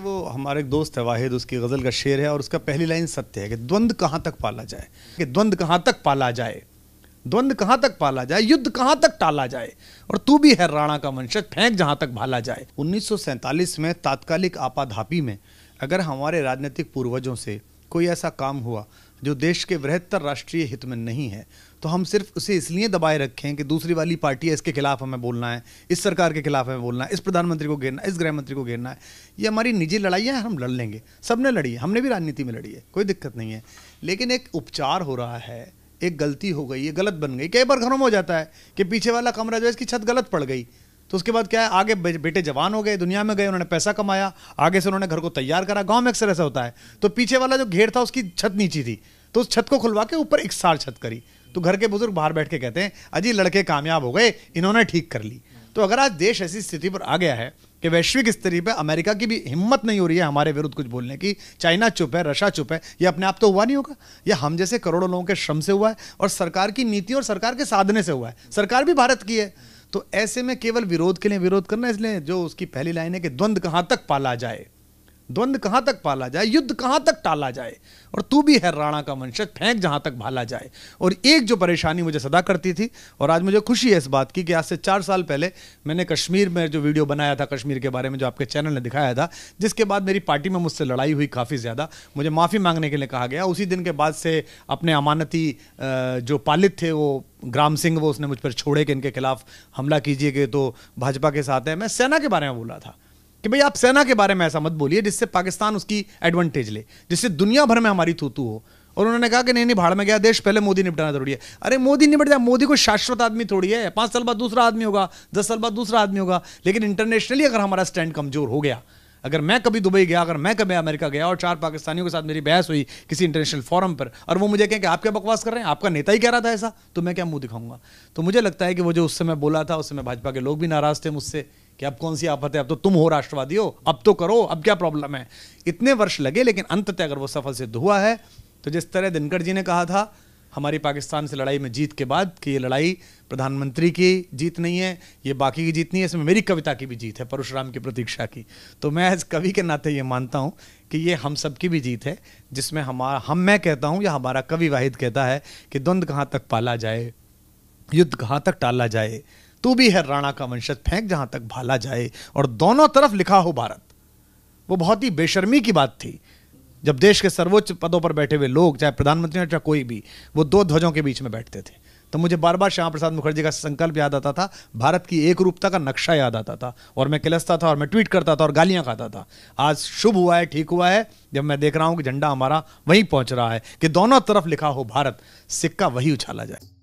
वो हमारे एक दोस्त है वाहिद उसकी गज़ल का शेर है और उसका पहली लाइन सत्य है कि द्वंद कहाँ तक पाला जाए कि द्वंद कहां तक पाला जाए द्वंद कहाँ तक पाला जाए युद्ध कहां तक टाला जाए और तू भी है राणा का वंशज फेंक जहां तक भाला जाए उन्नीस में तात्कालिक आपाधापी में अगर हमारे राजनीतिक पूर्वजों से कोई ऐसा काम हुआ जो देश के बृहत्तर राष्ट्रीय हित में नहीं है तो हम सिर्फ उसे इसलिए दबाए रखें कि दूसरी वाली पार्टी है इसके खिलाफ हमें बोलना है इस सरकार के खिलाफ हमें बोलना है इस प्रधानमंत्री को घेरना है इस गृह मंत्री को घेरना है ये हमारी निजी लड़ाई है हम लड़ लेंगे सब ने लड़ी है हमने भी राजनीति में लड़ी है कोई दिक्कत नहीं है लेकिन एक उपचार हो रहा है एक गलती हो गई है गलत बन गई कई बार घरों में हो जाता है कि पीछे वाला कमरा जो है इसकी छत गलत पड़ गई तो उसके बाद क्या है आगे बेटे जवान हो गए दुनिया में गए उन्होंने पैसा कमाया आगे से उन्होंने घर को तैयार करा गाँव में अक्सर ऐसा होता है तो पीछे वाला जो घेर था उसकी छत नीची थी तो उस छत को खुलवा के ऊपर एक सार छत करी तो घर के बुजुर्ग बाहर बैठ के कहते हैं अजी लड़के कामयाब हो गए इन्होंने ठीक कर ली तो अगर आज देश ऐसी स्थिति पर आ गया है कि वैश्विक स्तर पर अमेरिका की भी हिम्मत नहीं हो रही है हमारे विरुद्ध कुछ बोलने की चाइना चुप है रशिया चुप है ये अपने आप तो हुआ नहीं होगा यह हम जैसे करोड़ों लोगों के श्रम से हुआ है और सरकार की नीति और सरकार के साधने से हुआ है सरकार भी भारत की है तो ऐसे में केवल विरोध के लिए विरोध करना इसलिए जो उसकी पहली लाइन है कि द्वंद्व कहाँ तक पाला जाए द्वंद कहाँ तक पाला जाए युद्ध कहाँ तक टाला जाए और तू भी है राणा का वंशज फेंक जहाँ तक भाला जाए और एक जो परेशानी मुझे सदा करती थी और आज मुझे खुशी है इस बात की कि आज से चार साल पहले मैंने कश्मीर में जो वीडियो बनाया था कश्मीर के बारे में जो आपके चैनल ने दिखाया था जिसके बाद मेरी पार्टी में मुझसे लड़ाई हुई काफ़ी ज़्यादा मुझे माफ़ी मांगने के लिए कहा गया उसी दिन के बाद से अपने अमानती जो पालित थे वो ग्राम सिंह वो उसने मुझ पर छोड़े कि इनके खिलाफ हमला कीजिए कि तो भाजपा के साथ है मैं सेना के बारे में बोला था कि भाई आप सेना के बारे में ऐसा मत बोलिए जिससे पाकिस्तान उसकी एडवांटेज ले जिससे दुनिया भर में हमारी थूतू हो और उन्होंने कहा कि नहीं नहीं भाड़ में गया देश पहले मोदी निपटाना जरूरी है अरे मोदी निपट जाए मोदी को शाश्वत आदमी थोड़ी है पाँच साल बाद दूसरा आदमी होगा दस साल बाद दूसरा आदमी होगा लेकिन इंटरनेशनली अगर हमारा स्टैंड कमजोर हो गया अगर मैं कभी दुबई गया अगर मैं कभी अमेरिका गया और चार पाकिस्तानियों के साथ मेरी बहस हुई किसी इंटरनेशनल फोरम पर और वो मुझे कहें कि आप क्या बकवास कर रहे हैं आपका नेता ही कह रहा था ऐसा तो मैं क्या मुंह दिखाऊंगा तो मुझे लगता है कि वो जो उस समय बोला था उस समय भाजपा के लोग भी नाराज थे मुझसे कि अब कौन सी आफत है अब तो तुम हो राष्ट्रवादी हो अब तो करो अब क्या प्रॉब्लम है इतने वर्ष लगे लेकिन अंततः अगर वो सफल सिद्ध हुआ है तो जिस तरह दिनकर जी ने कहा था हमारी पाकिस्तान से लड़ाई में जीत के बाद कि ये लड़ाई प्रधानमंत्री की जीत नहीं है ये बाकी की जीत नहीं है इसमें मेरी कविता की भी जीत है परशुराम की प्रतीक्षा की तो मैं इस कवि के नाते ये मानता हूँ कि ये हम सब की भी जीत है जिसमें हमारा हम मैं कहता हूँ या हमारा कवि वाहिद कहता है कि द्वंद्व कहाँ तक पाला जाए युद्ध कहाँ तक टाला जाए तू भी है राणा का वंशज फेंक जहां तक भाला जाए और दोनों तरफ लिखा हो भारत वो बहुत ही बेशर्मी की बात थी जब देश के सर्वोच्च पदों पर बैठे हुए लोग चाहे प्रधानमंत्री हो चाहे कोई भी वो दो ध्वजों के बीच में बैठते थे तो मुझे बार बार श्यामा प्रसाद मुखर्जी का संकल्प याद आता था भारत की एक रूपता का नक्शा याद आता था और मैं किलसता था और मैं ट्वीट करता था और गालियां खाता था आज शुभ हुआ है ठीक हुआ है जब मैं देख रहा हूं कि झंडा हमारा वहीं पहुंच रहा है कि दोनों तरफ लिखा हो भारत सिक्का वही उछाला जाए